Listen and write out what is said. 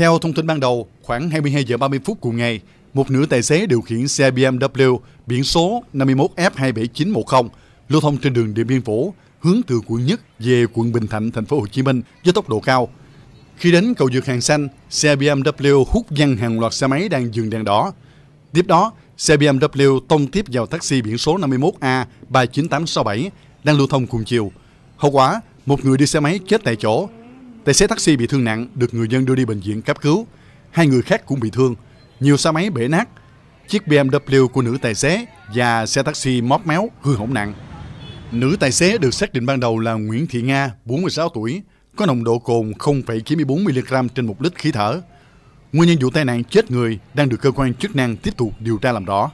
Theo thông tin ban đầu, khoảng 22 giờ 30 phút cùng ngày, một nữ tài xế điều khiển xe BMW biển số 51F27910 lưu thông trên đường Điện Biên Phủ hướng từ quận Nhất về quận Bình Thạnh, thành phố Hồ Chí Minh với tốc độ cao. Khi đến cầu vượt hàng xanh, xe BMW hút văng hàng loạt xe máy đang dừng đèn đỏ. Tiếp đó, xe BMW tông tiếp vào taxi biển số 51A39867 đang lưu thông cùng chiều. Hậu quả, một người đi xe máy chết tại chỗ, Tài xế taxi bị thương nặng được người dân đưa đi bệnh viện cấp cứu. Hai người khác cũng bị thương. Nhiều xe máy bể nát. Chiếc BMW của nữ tài xế và xe taxi móp méo hư hỏng nặng. Nữ tài xế được xác định ban đầu là Nguyễn Thị Nga, 46 tuổi, có nồng độ cồn 0,94mg trên một lít khí thở. Nguyên nhân vụ tai nạn chết người đang được cơ quan chức năng tiếp tục điều tra làm rõ.